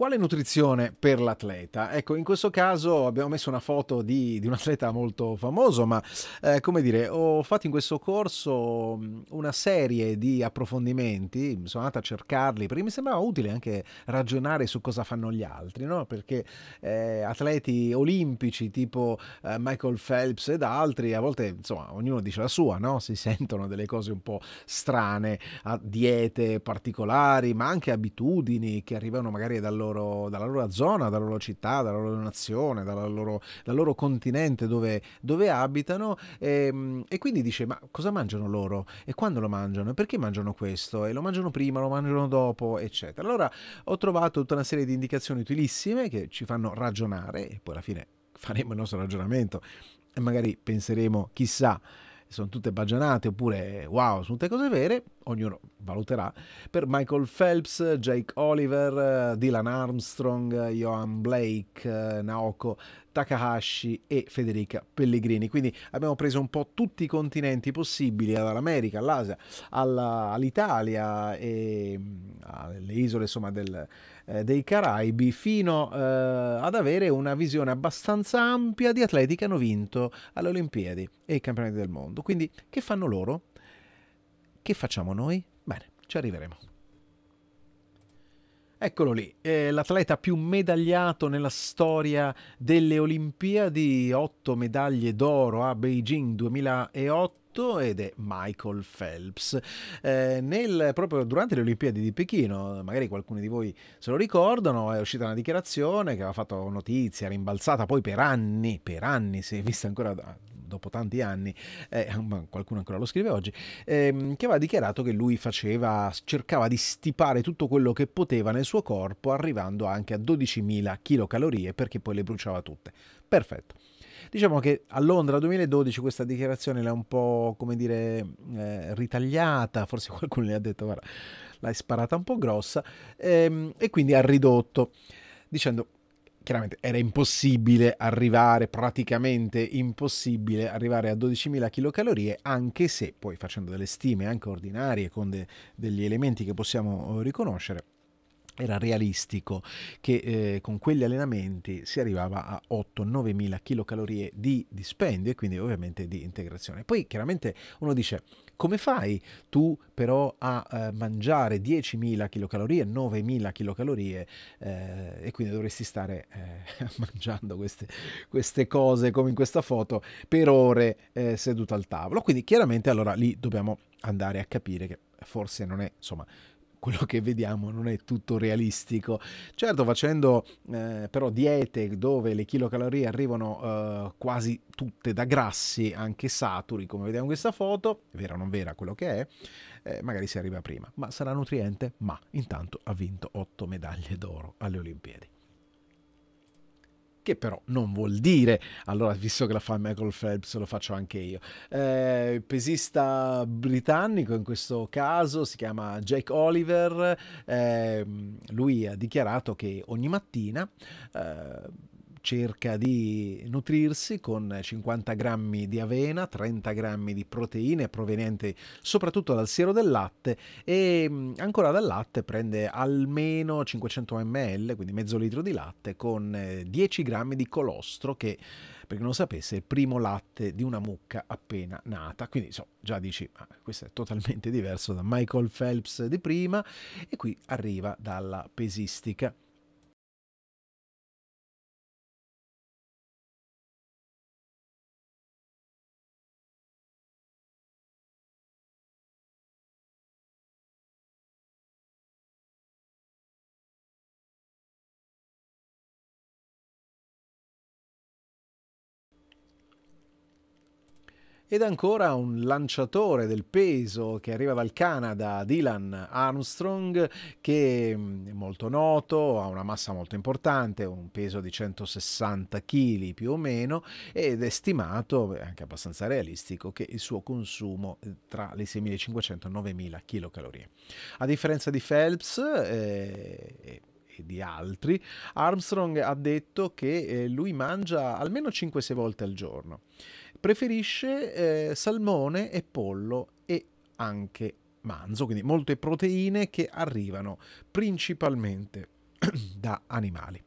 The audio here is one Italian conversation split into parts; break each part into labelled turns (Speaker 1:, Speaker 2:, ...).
Speaker 1: Quale nutrizione per l'atleta? Ecco, in questo caso abbiamo messo una foto di, di un atleta molto famoso, ma eh, come dire, ho fatto in questo corso una serie di approfondimenti, sono andato a cercarli perché mi sembrava utile anche ragionare su cosa fanno gli altri, no? perché eh, atleti olimpici tipo eh, Michael Phelps ed altri, a volte insomma ognuno dice la sua, no? si sentono delle cose un po' strane, diete particolari, ma anche abitudini che arrivano magari dal loro loro, dalla loro zona, dalla loro città, dalla loro nazione, dal loro, dal loro continente dove, dove abitano e, ehm, e, quindi dice ma cosa mangiano loro e quando lo mangiano e perché mangiano questo e lo mangiano prima, lo mangiano dopo eccetera. Allora ho trovato tutta una serie di indicazioni utilissime che ci fanno ragionare e poi alla fine faremo il nostro ragionamento e magari penseremo chissà sono tutte baggianate oppure wow sono tutte cose vere ognuno valuterà, per Michael Phelps, Jake Oliver, Dylan Armstrong, Johan Blake, Naoko Takahashi e Federica Pellegrini. Quindi abbiamo preso un po' tutti i continenti possibili, dall'America all'Asia, alla, all'Italia e mm, alle isole insomma, del, eh, dei Caraibi, fino eh, ad avere una visione abbastanza ampia di atleti che hanno vinto alle Olimpiadi e i campionati del mondo. Quindi che fanno loro? Che facciamo noi? Bene, ci arriveremo. Eccolo lì, eh, l'atleta più medagliato nella storia delle Olimpiadi, 8 medaglie d'oro a Beijing 2008 ed è Michael Phelps. Eh, nel, proprio durante le Olimpiadi di Pechino, magari qualcuno di voi se lo ricordano, è uscita una dichiarazione che aveva fatto notizia, rimbalzata poi per anni, per anni si è vista ancora da, dopo tanti anni, eh, qualcuno ancora lo scrive oggi, ehm, che aveva dichiarato che lui faceva, cercava di stipare tutto quello che poteva nel suo corpo, arrivando anche a 12.000 kcal perché poi le bruciava tutte. Perfetto. Diciamo che a Londra 2012 questa dichiarazione l'ha un po', come dire, eh, ritagliata, forse qualcuno le ha detto, guarda, l'hai sparata un po' grossa, ehm, e quindi ha ridotto, dicendo chiaramente era impossibile arrivare, praticamente impossibile arrivare a 12.000 kcal, anche se poi facendo delle stime anche ordinarie con de, degli elementi che possiamo eh, riconoscere, era realistico che eh, con quegli allenamenti si arrivava a 8-9 mila kilocalorie di dispendio e quindi ovviamente di integrazione. Poi chiaramente uno dice come fai tu però a eh, mangiare 10.000 kilocalorie, 9.000 kilocalorie eh, e quindi dovresti stare eh, mangiando queste, queste, cose come in questa foto per ore eh, seduto al tavolo. Quindi chiaramente allora lì dobbiamo andare a capire che forse non è insomma quello che vediamo non è tutto realistico. Certo, facendo eh, però diete dove le chilocalorie arrivano eh, quasi tutte da grassi, anche saturi, come vediamo in questa foto, vera o non vera quello che è, eh, magari si arriva prima, ma sarà nutriente, ma intanto ha vinto 8 medaglie d'oro alle Olimpiadi che però non vuol dire, allora visto che la fa Michael Phelps lo faccio anche io. Eh, il pesista britannico in questo caso si chiama Jake Oliver, eh, lui ha dichiarato che ogni mattina... Eh, cerca di nutrirsi con 50 grammi di avena, 30 grammi di proteine provenienti soprattutto dal siero del latte e mm, ancora dal latte prende almeno 500 ml, quindi mezzo litro di latte con 10 eh, grammi di colostro che per chi non sapesse il primo latte di una mucca appena nata, quindi insomma, già dici ma ah, questo è totalmente diverso da Michael Phelps di prima e qui arriva dalla pesistica. Ed ancora un lanciatore del peso che arriva dal Canada, Dylan Armstrong, che mm, è molto noto, ha una massa molto importante, un peso di 160 kg più o meno, ed è stimato, anche abbastanza realistico, che il suo consumo eh, tra le 6.500 e 9.000 kcal. A differenza di Phelps, eh, di altri, Armstrong ha detto che eh, lui mangia almeno 5-6 volte al giorno preferisce eh, salmone e pollo e anche manzo, quindi molte proteine che arrivano principalmente da animali.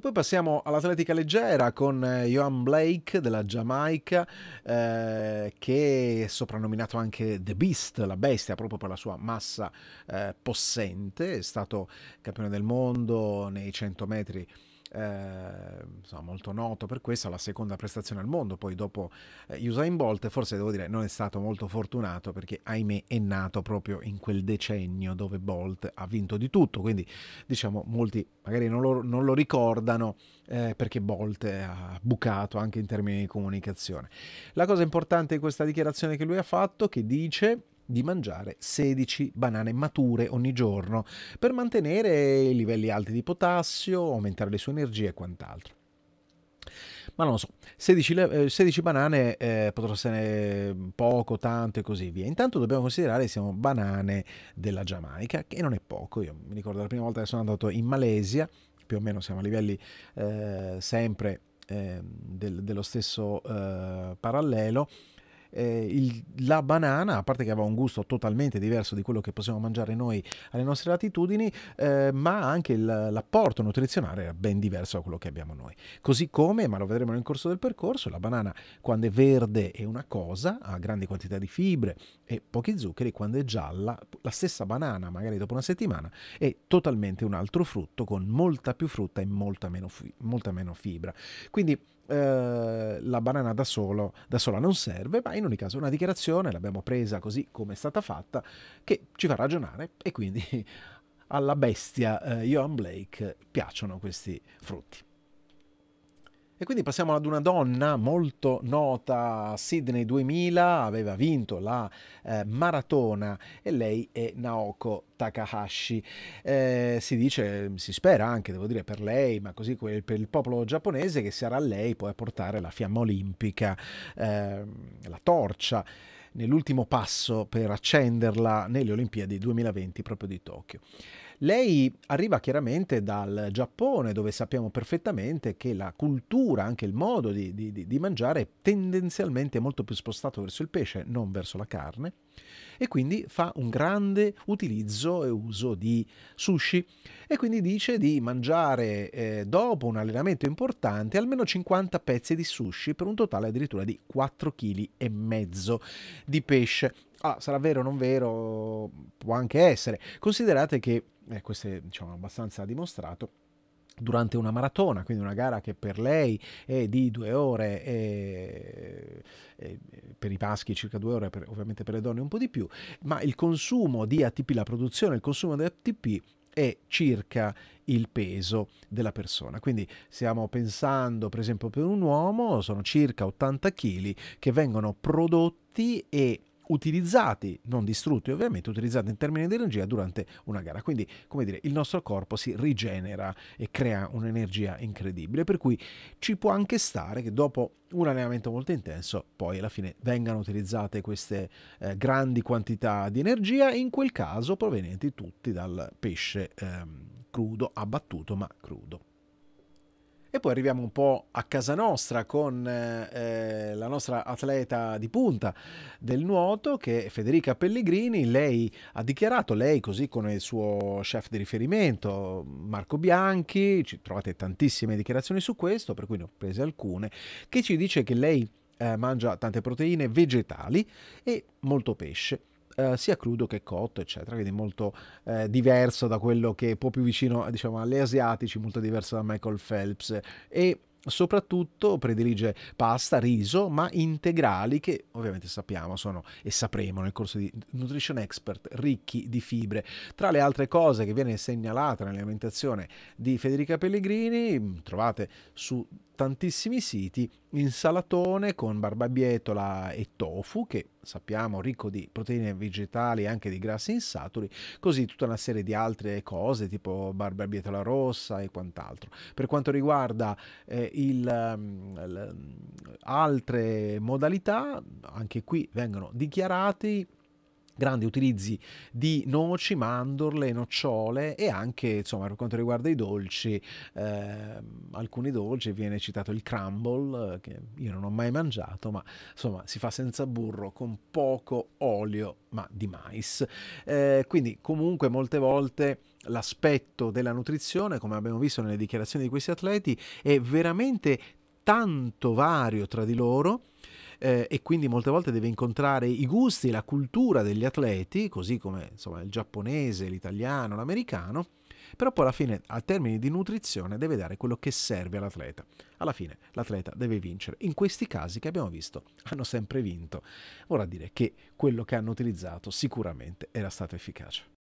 Speaker 1: poi passiamo all'atletica leggera con eh, Johan Blake della Giamaica, eh, che è soprannominato anche The Beast, la bestia, proprio per la sua massa eh, possente. È stato campione del mondo nei 100 metri eh, insomma, molto noto per questo, la seconda prestazione al mondo, poi dopo eh, Usain Bolt, forse devo dire non è stato molto fortunato perché ahimè è nato proprio in quel decennio dove Bolt ha vinto di tutto, quindi diciamo molti magari non lo, non lo ricordano eh, perché Bolt ha bucato anche in termini di comunicazione. La cosa importante di questa dichiarazione che lui ha fatto, che dice di mangiare 16 banane mature ogni giorno per mantenere i livelli alti di potassio, aumentare le sue energie e quant'altro ma non lo so, 16, 16 eh, banane eh, potrà essere poco, tanto e così via. Intanto dobbiamo considerare che siamo banane della Giamaica, che non è poco. Io mi ricordo la prima volta che sono andato in Malesia, più o meno siamo a livelli eh, sempre eh, del, dello stesso eh, parallelo, eh, il, la banana, a parte che aveva un gusto totalmente diverso di quello che possiamo mangiare noi alle nostre latitudini, eh, ma anche l'apporto nutrizionale era ben diverso da quello che abbiamo noi. Così come, ma lo vedremo nel corso del percorso, la banana quando è verde è una cosa, ha grandi quantità di fibre e pochi zuccheri, quando è gialla, la stessa banana, magari dopo una settimana, è totalmente un altro frutto con molta più frutta e molta meno, molta meno fibra. Quindi eh, la banana da, solo, da sola non serve, ma in ogni caso è una dichiarazione, l'abbiamo presa così come è stata fatta, che ci fa ragionare e quindi alla bestia eh, Blake piacciono questi frutti. E quindi passiamo ad una donna molto nota, Sydney 2000, aveva vinto la eh, maratona e lei è Naoko Takahashi. Eh, si dice, si spera anche, devo dire, per lei, ma così per il popolo giapponese, che sarà lei poi a portare la fiamma olimpica, eh, la torcia, nell'ultimo passo per accenderla nelle Olimpiadi 2020 proprio di Tokyo. Lei arriva chiaramente dal Giappone dove sappiamo perfettamente che la cultura, anche il modo di, di, di mangiare è tendenzialmente molto più spostato verso il pesce, non verso la carne e quindi fa un grande utilizzo e uso di sushi e quindi dice di mangiare eh, dopo un allenamento importante almeno 50 pezzi di sushi per un totale addirittura di 4 kg e mezzo di pesce. Ah, sarà vero o non vero? Può anche essere. Considerate che eh, questo è diciamo, abbastanza dimostrato, durante una maratona, quindi una gara che per lei è di due ore, e, e per i maschi circa due ore, per, ovviamente per le donne un po' di più, ma il consumo di ATP, la produzione, il consumo di ATP è circa il peso della persona. Quindi stiamo pensando, per esempio, per un uomo sono circa 80 kg che vengono prodotti e utilizzati, non distrutti ovviamente, utilizzati in termini di energia durante una gara. Quindi, come dire, il nostro corpo si rigenera e crea un'energia incredibile, per cui ci può anche stare che dopo un allenamento molto intenso, poi alla fine vengano utilizzate queste eh, grandi quantità di energia, in quel caso provenienti tutti dal pesce ehm, crudo, abbattuto ma crudo. E poi arriviamo un po' a casa nostra con eh, eh, la nostra atleta di punta del nuoto che è Federica Pellegrini. Lei ha dichiarato, lei così come il suo chef di riferimento Marco Bianchi, ci trovate tantissime dichiarazioni su questo, per cui ne ho prese alcune, che ci dice che lei eh, mangia tante proteine vegetali e molto pesce eh, sia crudo che cotto, eccetera, quindi molto eh, diverso da quello che è un po' più vicino diciamo, alle asiatici, molto diverso da Michael Phelps. E soprattutto predilige pasta, riso, ma integrali che ovviamente sappiamo sono e sapremo nel corso di Nutrition Expert ricchi di fibre. Tra le altre cose che viene segnalata nell'alimentazione di Federica Pellegrini, mm, trovate su tantissimi siti, insalatone con barbabietola e tofu, che sappiamo ricco di proteine vegetali e anche di grassi insaturi, così tutta una serie di altre cose tipo barbabietola rossa e quant'altro. Per quanto riguarda eh, il, ehm, altre modalità, anche qui vengono dichiarati grandi utilizzi di noci, mandorle, nocciole e anche insomma, per quanto riguarda i dolci, eh, alcuni dolci viene citato il crumble eh, che io non ho mai mangiato, ma insomma si fa senza burro con poco olio ma di mais. Eh, quindi comunque molte volte l'aspetto della nutrizione, come abbiamo visto nelle dichiarazioni di questi atleti, è veramente tanto vario tra di loro eh, e quindi molte volte deve incontrare i gusti e la cultura degli atleti, così come insomma, il giapponese, l'italiano, l'americano, però poi alla fine, a termini di nutrizione, deve dare quello che serve all'atleta. Alla fine l'atleta deve vincere. In questi casi che abbiamo visto hanno sempre vinto. Vorrà dire che quello che hanno utilizzato sicuramente era stato efficace.